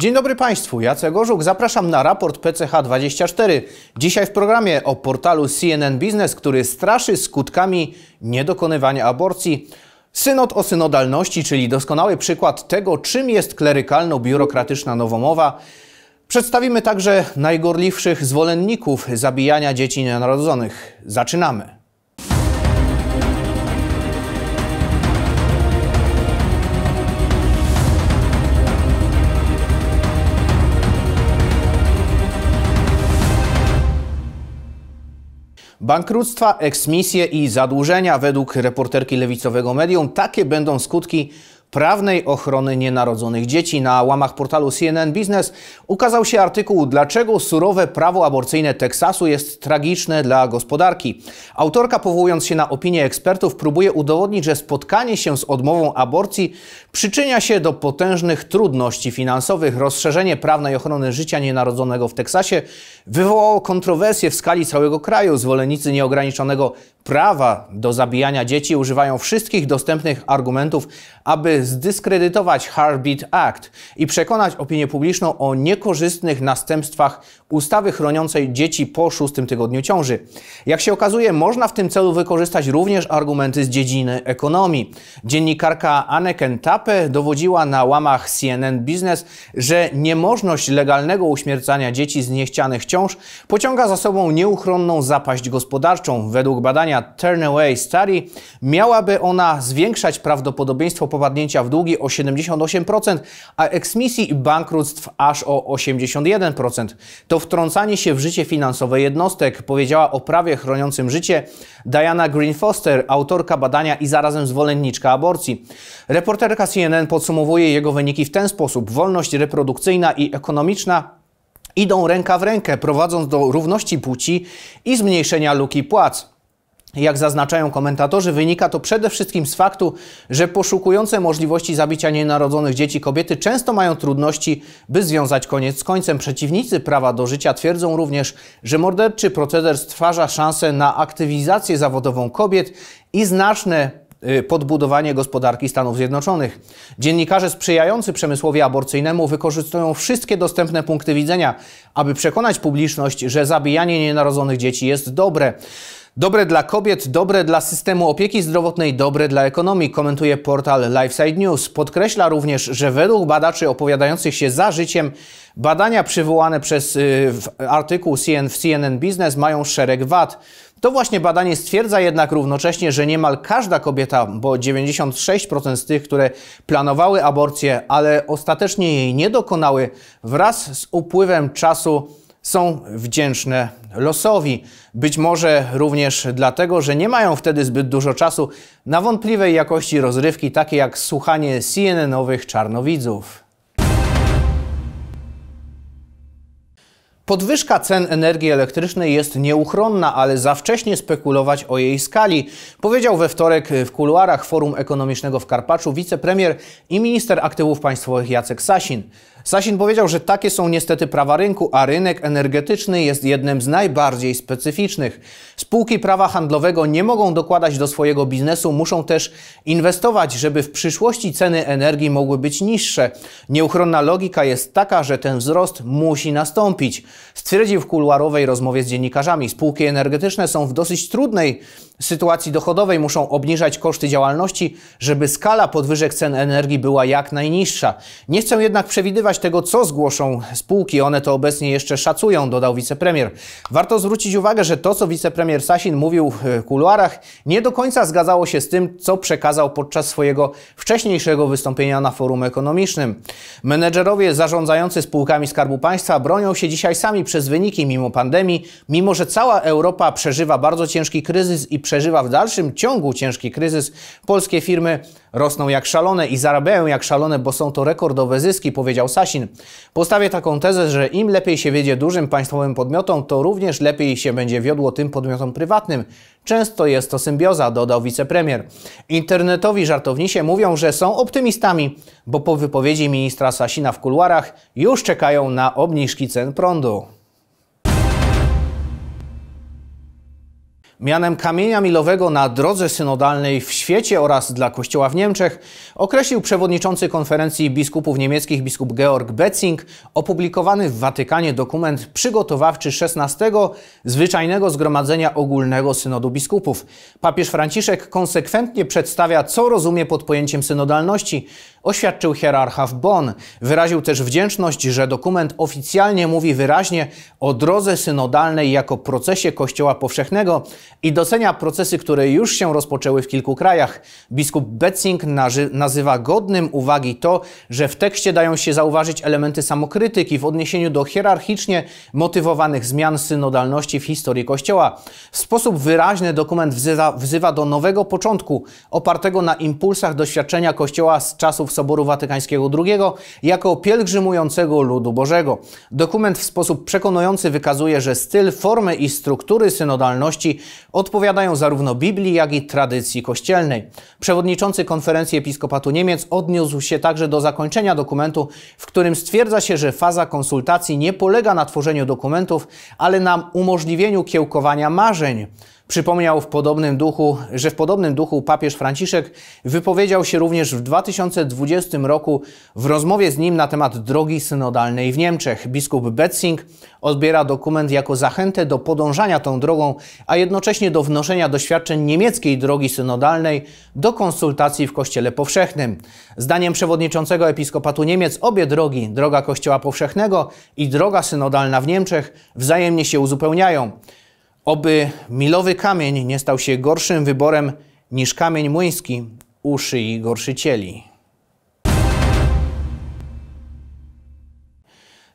Dzień dobry Państwu, Jacek Orzuk, zapraszam na raport PCH24. Dzisiaj w programie o portalu CNN Business, który straszy skutkami niedokonywania aborcji. Synod o synodalności, czyli doskonały przykład tego, czym jest klerykalno-biurokratyczna nowomowa. Przedstawimy także najgorliwszych zwolenników zabijania dzieci nienarodzonych. Zaczynamy. Bankructwa, eksmisje i zadłużenia według reporterki lewicowego medium takie będą skutki prawnej ochrony nienarodzonych dzieci. Na łamach portalu CNN Business ukazał się artykuł Dlaczego surowe prawo aborcyjne Teksasu jest tragiczne dla gospodarki. Autorka powołując się na opinię ekspertów próbuje udowodnić, że spotkanie się z odmową aborcji przyczynia się do potężnych trudności finansowych. Rozszerzenie prawnej ochrony życia nienarodzonego w Teksasie wywołało kontrowersje w skali całego kraju. Zwolennicy nieograniczonego prawa do zabijania dzieci używają wszystkich dostępnych argumentów, aby zdyskredytować Heartbeat Act i przekonać opinię publiczną o niekorzystnych następstwach ustawy chroniącej dzieci po szóstym tygodniu ciąży. Jak się okazuje, można w tym celu wykorzystać również argumenty z dziedziny ekonomii. Dziennikarka Anneken Tappe dowodziła na łamach CNN Business, że niemożność legalnego uśmiercania dzieci z niechcianych ciąż pociąga za sobą nieuchronną zapaść gospodarczą. Według badania Turn Turnaway Study, miałaby ona zwiększać prawdopodobieństwo popadnięcia w długi o 78%, a eksmisji i bankructw aż o 81%. To wtrącanie się w życie finansowe jednostek, powiedziała o prawie chroniącym życie Diana Green Foster, autorka badania i zarazem zwolenniczka aborcji. Reporterka CNN podsumowuje jego wyniki w ten sposób. Wolność reprodukcyjna i ekonomiczna idą ręka w rękę, prowadząc do równości płci i zmniejszenia luki płac. Jak zaznaczają komentatorzy, wynika to przede wszystkim z faktu, że poszukujące możliwości zabicia nienarodzonych dzieci kobiety często mają trudności, by związać koniec z końcem. Przeciwnicy prawa do życia twierdzą również, że morderczy proceder stwarza szansę na aktywizację zawodową kobiet i znaczne y, podbudowanie gospodarki Stanów Zjednoczonych. Dziennikarze sprzyjający przemysłowi aborcyjnemu wykorzystują wszystkie dostępne punkty widzenia, aby przekonać publiczność, że zabijanie nienarodzonych dzieci jest dobre. Dobre dla kobiet, dobre dla systemu opieki zdrowotnej, dobre dla ekonomii, komentuje portal Lifeside News. Podkreśla również, że według badaczy opowiadających się za życiem, badania przywołane przez y, artykuł CN, w CNN Business mają szereg wad. To właśnie badanie stwierdza jednak równocześnie, że niemal każda kobieta, bo 96% z tych, które planowały aborcję, ale ostatecznie jej nie dokonały, wraz z upływem czasu są wdzięczne losowi. Być może również dlatego, że nie mają wtedy zbyt dużo czasu na wątpliwej jakości rozrywki, takie jak słuchanie CNN-owych czarnowidzów. Podwyżka cen energii elektrycznej jest nieuchronna, ale za wcześnie spekulować o jej skali, powiedział we wtorek w kuluarach Forum Ekonomicznego w Karpaczu wicepremier i minister aktywów państwowych Jacek Sasin. Sasin powiedział, że takie są niestety prawa rynku, a rynek energetyczny jest jednym z najbardziej specyficznych. Spółki prawa handlowego nie mogą dokładać do swojego biznesu, muszą też inwestować, żeby w przyszłości ceny energii mogły być niższe. Nieuchronna logika jest taka, że ten wzrost musi nastąpić. Stwierdził w kuluarowej rozmowie z dziennikarzami. Spółki energetyczne są w dosyć trudnej sytuacji dochodowej, muszą obniżać koszty działalności, żeby skala podwyżek cen energii była jak najniższa. Nie chcę jednak przewidywać tego, co zgłoszą spółki. One to obecnie jeszcze szacują, dodał wicepremier. Warto zwrócić uwagę, że to, co wicepremier Sasin mówił w kuluarach, nie do końca zgadzało się z tym, co przekazał podczas swojego wcześniejszego wystąpienia na forum ekonomicznym. Menedżerowie zarządzający spółkami Skarbu Państwa bronią się dzisiaj sami przez wyniki mimo pandemii, mimo że cała Europa przeżywa bardzo ciężki kryzys i przeżywa w dalszym ciągu ciężki kryzys, polskie firmy rosną jak szalone i zarabiają jak szalone, bo są to rekordowe zyski, powiedział Sasin. Sasin. Postawię taką tezę, że im lepiej się wiedzie dużym państwowym podmiotom, to również lepiej się będzie wiodło tym podmiotom prywatnym. Często jest to symbioza, dodał wicepremier. Internetowi żartownisie mówią, że są optymistami, bo po wypowiedzi ministra Sasina w kuluarach już czekają na obniżki cen prądu. mianem kamienia milowego na drodze synodalnej w świecie oraz dla Kościoła w Niemczech, określił przewodniczący konferencji biskupów niemieckich biskup Georg Betzing, opublikowany w Watykanie dokument przygotowawczy XVI Zwyczajnego Zgromadzenia Ogólnego Synodu Biskupów. Papież Franciszek konsekwentnie przedstawia, co rozumie pod pojęciem synodalności, oświadczył hierarcha w Bonn. Wyraził też wdzięczność, że dokument oficjalnie mówi wyraźnie o drodze synodalnej jako procesie Kościoła Powszechnego i docenia procesy, które już się rozpoczęły w kilku krajach. Biskup Betzing nazywa godnym uwagi to, że w tekście dają się zauważyć elementy samokrytyki w odniesieniu do hierarchicznie motywowanych zmian synodalności w historii Kościoła. W sposób wyraźny dokument wzywa, wzywa do nowego początku, opartego na impulsach doświadczenia Kościoła z czasów Soboru Watykańskiego II jako pielgrzymującego ludu Bożego. Dokument w sposób przekonujący wykazuje, że styl, formy i struktury synodalności odpowiadają zarówno Biblii, jak i tradycji kościelnej. Przewodniczący konferencji Episkopatu Niemiec odniósł się także do zakończenia dokumentu, w którym stwierdza się, że faza konsultacji nie polega na tworzeniu dokumentów, ale na umożliwieniu kiełkowania marzeń. Przypomniał w podobnym duchu, że w podobnym duchu papież Franciszek wypowiedział się również w 2020 roku w rozmowie z nim na temat drogi synodalnej w Niemczech. Biskup Betzing odbiera dokument jako zachętę do podążania tą drogą, a jednocześnie do wnoszenia doświadczeń niemieckiej drogi synodalnej do konsultacji w Kościele Powszechnym. Zdaniem przewodniczącego Episkopatu Niemiec obie drogi, droga Kościoła Powszechnego i droga synodalna w Niemczech, wzajemnie się uzupełniają. Oby milowy kamień nie stał się gorszym wyborem niż kamień młyński u szyi gorszycieli.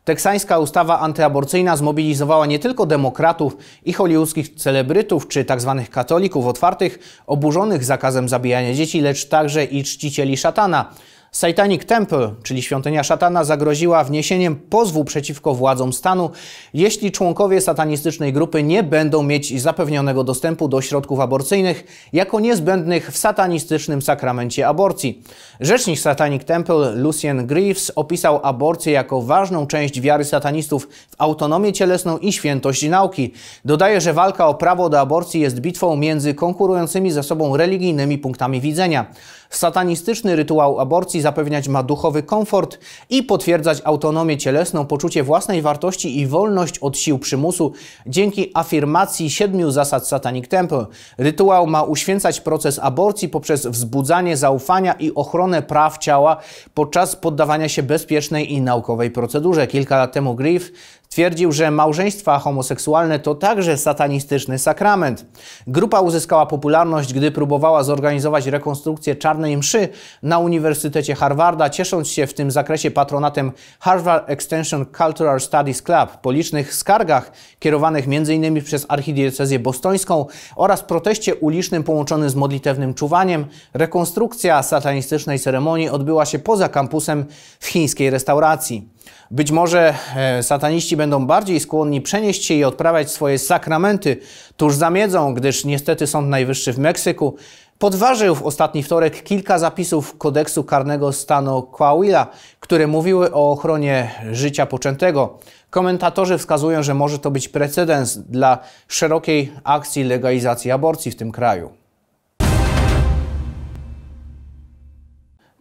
Teksańska ustawa antyaborcyjna zmobilizowała nie tylko demokratów i hollywoodzkich celebrytów czy tzw. Tak katolików otwartych, oburzonych zakazem zabijania dzieci, lecz także i czcicieli szatana. Satanic Temple, czyli świątynia szatana, zagroziła wniesieniem pozwu przeciwko władzom stanu, jeśli członkowie satanistycznej grupy nie będą mieć zapewnionego dostępu do środków aborcyjnych jako niezbędnych w satanistycznym sakramencie aborcji. Rzecznik Satanic Temple Lucien Greaves opisał aborcję jako ważną część wiary satanistów w autonomię cielesną i świętość nauki. Dodaje, że walka o prawo do aborcji jest bitwą między konkurującymi ze sobą religijnymi punktami widzenia. Satanistyczny rytuał aborcji zapewniać ma duchowy komfort i potwierdzać autonomię cielesną, poczucie własnej wartości i wolność od sił przymusu dzięki afirmacji siedmiu zasad Satanic Temple. Rytuał ma uświęcać proces aborcji poprzez wzbudzanie zaufania i ochronę praw ciała podczas poddawania się bezpiecznej i naukowej procedurze. Kilka lat temu Griff Twierdził, że małżeństwa homoseksualne to także satanistyczny sakrament. Grupa uzyskała popularność, gdy próbowała zorganizować rekonstrukcję czarnej mszy na Uniwersytecie Harvarda, ciesząc się w tym zakresie patronatem Harvard Extension Cultural Studies Club. Po licznych skargach kierowanych m.in. przez archidiecezję bostońską oraz proteście ulicznym połączonym z modlitewnym czuwaniem, rekonstrukcja satanistycznej ceremonii odbyła się poza kampusem w chińskiej restauracji. Być może e, sataniści będą bardziej skłonni przenieść się i odprawiać swoje sakramenty tuż za miedzą, gdyż niestety Sąd Najwyższy w Meksyku podważył w ostatni wtorek kilka zapisów kodeksu karnego stanu Coahuila, które mówiły o ochronie życia poczętego. Komentatorzy wskazują, że może to być precedens dla szerokiej akcji legalizacji aborcji w tym kraju.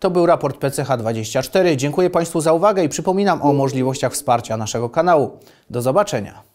To był raport PCH24. Dziękuję Państwu za uwagę i przypominam o możliwościach wsparcia naszego kanału. Do zobaczenia.